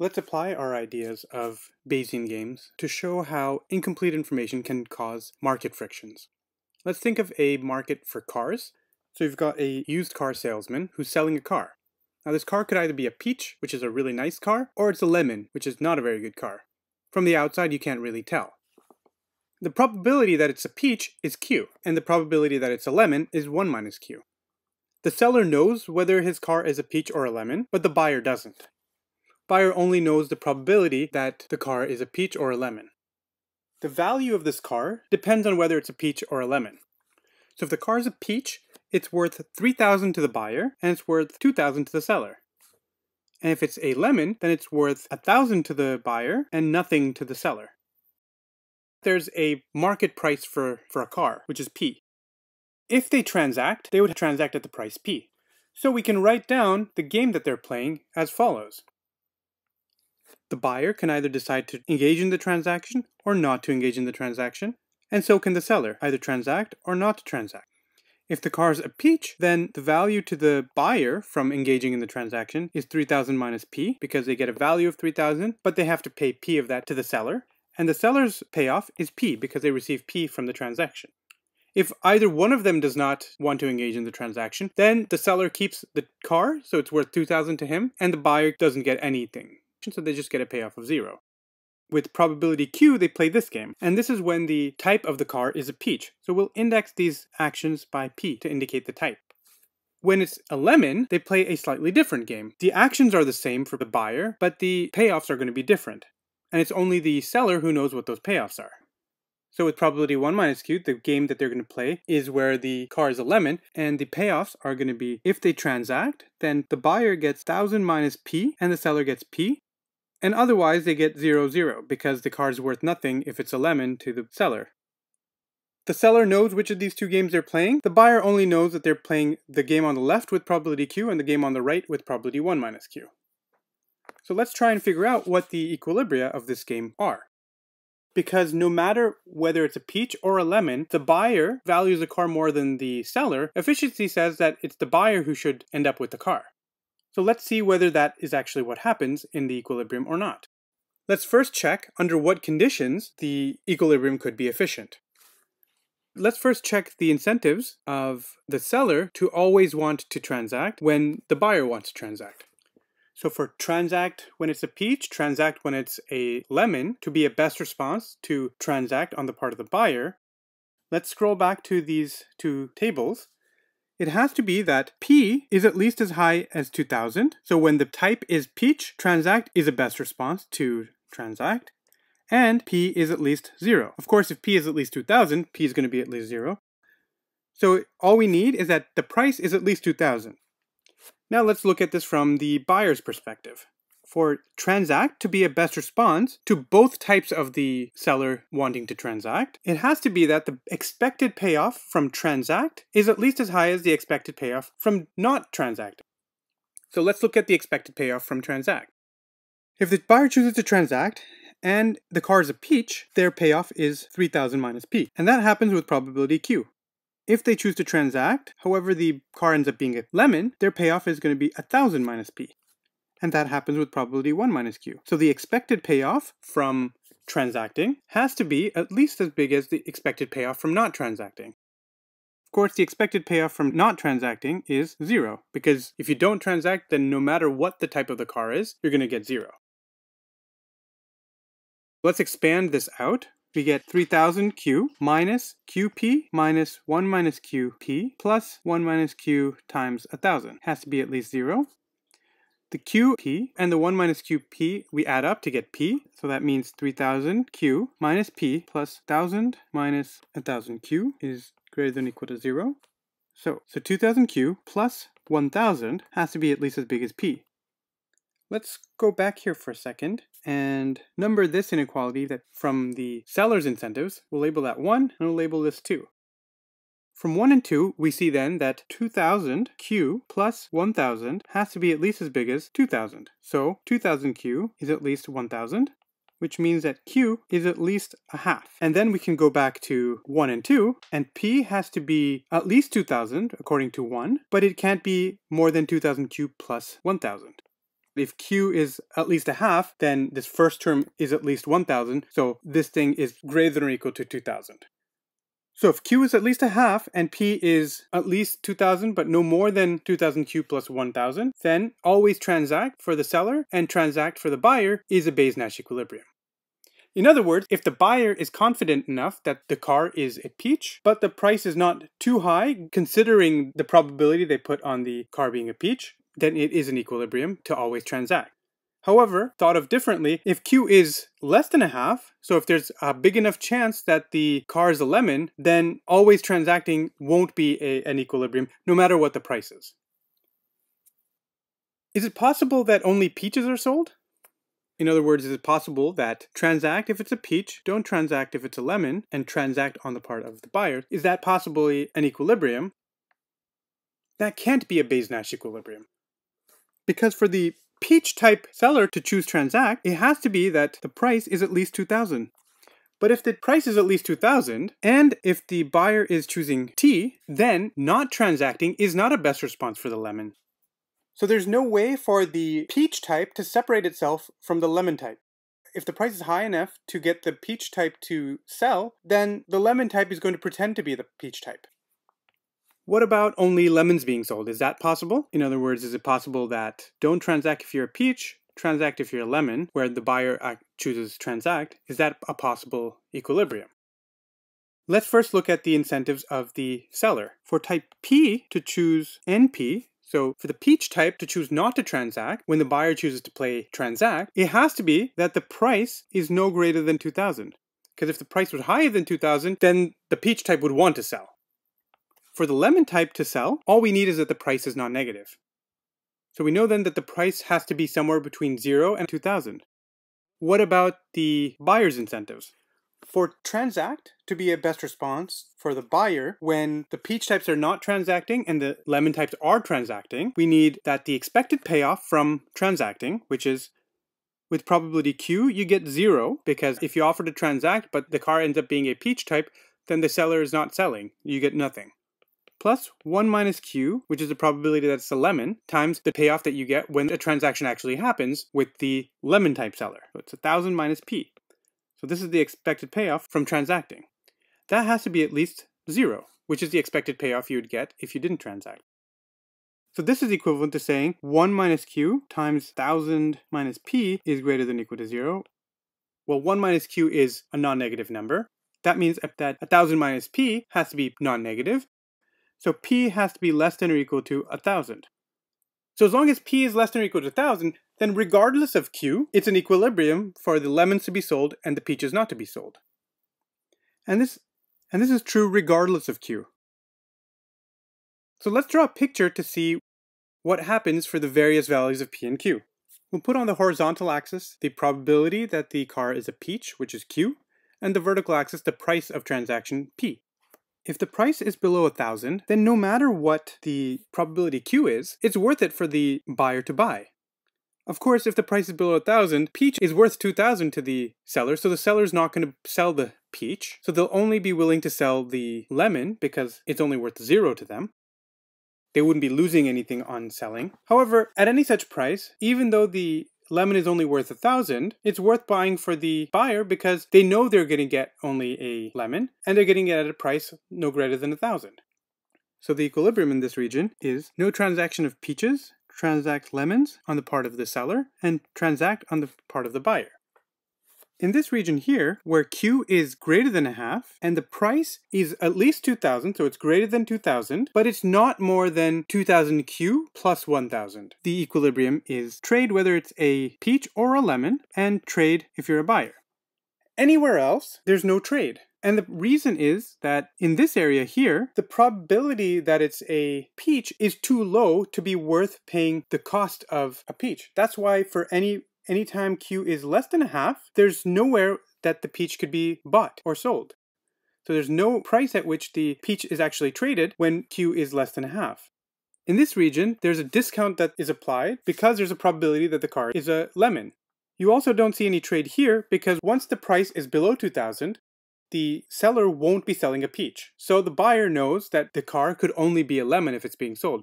Let's apply our ideas of Bayesian games to show how incomplete information can cause market frictions. Let's think of a market for cars. So you've got a used car salesman who's selling a car. Now this car could either be a peach, which is a really nice car, or it's a lemon, which is not a very good car. From the outside, you can't really tell. The probability that it's a peach is q, and the probability that it's a lemon is 1 minus q. The seller knows whether his car is a peach or a lemon, but the buyer doesn't buyer only knows the probability that the car is a peach or a lemon. The value of this car depends on whether it's a peach or a lemon. So if the car is a peach, it's worth 3000 to the buyer and it's worth 2000 to the seller. And if it's a lemon, then it's worth 1000 to the buyer and nothing to the seller. There's a market price for, for a car, which is P. If they transact, they would transact at the price P. So we can write down the game that they're playing as follows. The buyer can either decide to engage in the transaction or not to engage in the transaction, and so can the seller, either transact or not transact. If the car is a peach, then the value to the buyer from engaging in the transaction is 3000 minus P because they get a value of 3000, but they have to pay P of that to the seller. And the seller's payoff is P because they receive P from the transaction. If either one of them does not want to engage in the transaction, then the seller keeps the car, so it's worth 2000 to him, and the buyer doesn't get anything so they just get a payoff of 0. With probability q, they play this game, and this is when the type of the car is a peach, so we'll index these actions by p to indicate the type. When it's a lemon, they play a slightly different game. The actions are the same for the buyer, but the payoffs are going to be different. And it's only the seller who knows what those payoffs are. So with probability 1 minus q, the game that they're going to play is where the car is a lemon, and the payoffs are going to be if they transact, then the buyer gets 1000 minus p, and the seller gets p, and otherwise they get 0, 0 because the card's worth nothing if it's a lemon to the seller. The seller knows which of these two games they're playing, the buyer only knows that they're playing the game on the left with probability q and the game on the right with probability 1 minus q. So let's try and figure out what the equilibria of this game are. Because no matter whether it's a peach or a lemon, the buyer values the car more than the seller, efficiency says that it's the buyer who should end up with the car. So let's see whether that is actually what happens in the equilibrium or not. Let's first check under what conditions the equilibrium could be efficient. Let's first check the incentives of the seller to always want to transact when the buyer wants to transact. So for transact when it's a peach, transact when it's a lemon, to be a best response to transact on the part of the buyer, let's scroll back to these two tables it has to be that P is at least as high as 2000. So when the type is peach, transact is a best response to transact. And P is at least zero. Of course, if P is at least 2000, P is going to be at least zero. So all we need is that the price is at least 2000. Now let's look at this from the buyer's perspective for transact to be a best response to both types of the seller wanting to transact, it has to be that the expected payoff from transact is at least as high as the expected payoff from not transact. So let's look at the expected payoff from transact. If the buyer chooses to transact and the car is a peach, their payoff is 3000 minus p. And that happens with probability q. If they choose to transact, however the car ends up being a lemon, their payoff is going to be 1000 minus p and that happens with probability 1 minus q. So the expected payoff from transacting has to be at least as big as the expected payoff from not transacting. Of course, the expected payoff from not transacting is zero, because if you don't transact, then no matter what the type of the car is, you're going to get zero. Let's expand this out. We get 3000q minus qp minus 1 minus qp plus 1 minus q times 1000. Has to be at least zero. The QP and the 1 minus QP we add up to get P. So that means 3000Q minus P plus 1000 minus 1000Q is greater than equal to 0. So, so 2000Q plus 1000 has to be at least as big as P. Let's go back here for a second and number this inequality that from the seller's incentives. We'll label that 1 and we'll label this 2. From 1 and 2, we see then that 2000q plus 1000 has to be at least as big as 2000. So 2000q is at least 1000, which means that q is at least a half. And then we can go back to 1 and 2, and p has to be at least 2000 according to 1, but it can't be more than 2000q plus 1000. If q is at least a half, then this first term is at least 1000, so this thing is greater than or equal to 2000. So if Q is at least a half and P is at least 2000 but no more than 2000Q plus 1000, then always transact for the seller and transact for the buyer is a Bayes-Nash equilibrium. In other words, if the buyer is confident enough that the car is a peach, but the price is not too high considering the probability they put on the car being a peach, then it is an equilibrium to always transact. However, thought of differently, if Q is less than a half, so if there's a big enough chance that the car is a lemon, then always transacting won't be a, an equilibrium, no matter what the price is. Is it possible that only peaches are sold? In other words, is it possible that transact if it's a peach, don't transact if it's a lemon, and transact on the part of the buyer? Is that possibly an equilibrium? That can't be a Bayes-Nash equilibrium. Because for the peach type seller to choose transact, it has to be that the price is at least 2000. But if the price is at least 2000 and if the buyer is choosing T, then not transacting is not a best response for the lemon. So there's no way for the peach type to separate itself from the lemon type. If the price is high enough to get the peach type to sell, then the lemon type is going to pretend to be the peach type. What about only lemons being sold? Is that possible? In other words, is it possible that don't transact if you're a peach, transact if you're a lemon, where the buyer uh, chooses transact? Is that a possible equilibrium? Let's first look at the incentives of the seller. For type P to choose NP, so for the peach type to choose not to transact, when the buyer chooses to play transact, it has to be that the price is no greater than 2000. Because if the price was higher than 2000, then the peach type would want to sell. For the lemon type to sell, all we need is that the price is not negative. So we know then that the price has to be somewhere between 0 and 2000. What about the buyer's incentives? For transact to be a best response for the buyer, when the peach types are not transacting and the lemon types are transacting, we need that the expected payoff from transacting, which is with probability Q, you get zero because if you offer to transact but the car ends up being a peach type, then the seller is not selling. You get nothing plus 1 minus q, which is the probability that it's a lemon, times the payoff that you get when a transaction actually happens with the lemon type seller. So it's 1000 minus p. So this is the expected payoff from transacting. That has to be at least 0, which is the expected payoff you would get if you didn't transact. So this is equivalent to saying 1 minus q times 1000 minus p is greater than equal to 0. Well, 1 minus q is a non-negative number. That means that 1000 minus p has to be non-negative, so p has to be less than or equal to 1000. So as long as p is less than or equal to 1000, then regardless of q, it's an equilibrium for the lemons to be sold and the peaches not to be sold. And this, and this is true regardless of q. So let's draw a picture to see what happens for the various values of p and q. We'll put on the horizontal axis the probability that the car is a peach, which is q, and the vertical axis the price of transaction p. If the price is below 1000, then no matter what the probability Q is, it's worth it for the buyer to buy. Of course, if the price is below 1000, peach is worth 2000 to the seller, so the seller's not going to sell the peach. So they'll only be willing to sell the lemon because it's only worth 0 to them. They wouldn't be losing anything on selling. However, at any such price, even though the lemon is only worth a thousand, it's worth buying for the buyer because they know they're going to get only a lemon and they're getting it at a price no greater than a thousand. So the equilibrium in this region is no transaction of peaches, transact lemons on the part of the seller, and transact on the part of the buyer. In this region here, where Q is greater than a half, and the price is at least 2,000, so it's greater than 2,000, but it's not more than 2,000 Q plus 1,000. The equilibrium is trade whether it's a peach or a lemon, and trade if you're a buyer. Anywhere else, there's no trade. And the reason is that in this area here, the probability that it's a peach is too low to be worth paying the cost of a peach. That's why for any anytime Q is less than a half, there's nowhere that the peach could be bought or sold. So there's no price at which the peach is actually traded when Q is less than a half. In this region, there's a discount that is applied because there's a probability that the car is a lemon. You also don't see any trade here because once the price is below 2000, the seller won't be selling a peach. So the buyer knows that the car could only be a lemon if it's being sold.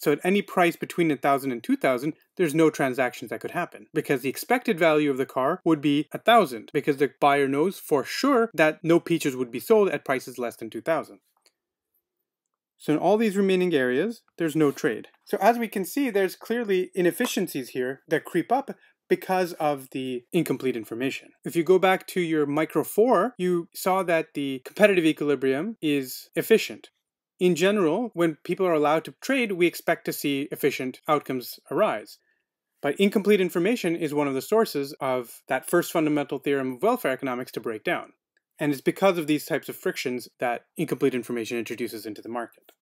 So at any price between 1000 and 2000, there's no transactions that could happen because the expected value of the car would be 1000 because the buyer knows for sure that no peaches would be sold at prices less than 2000. So in all these remaining areas, there's no trade. So as we can see, there's clearly inefficiencies here that creep up because of the incomplete information. If you go back to your micro four, you saw that the competitive equilibrium is efficient in general, when people are allowed to trade, we expect to see efficient outcomes arise. But incomplete information is one of the sources of that first fundamental theorem of welfare economics to break down. And it's because of these types of frictions that incomplete information introduces into the market.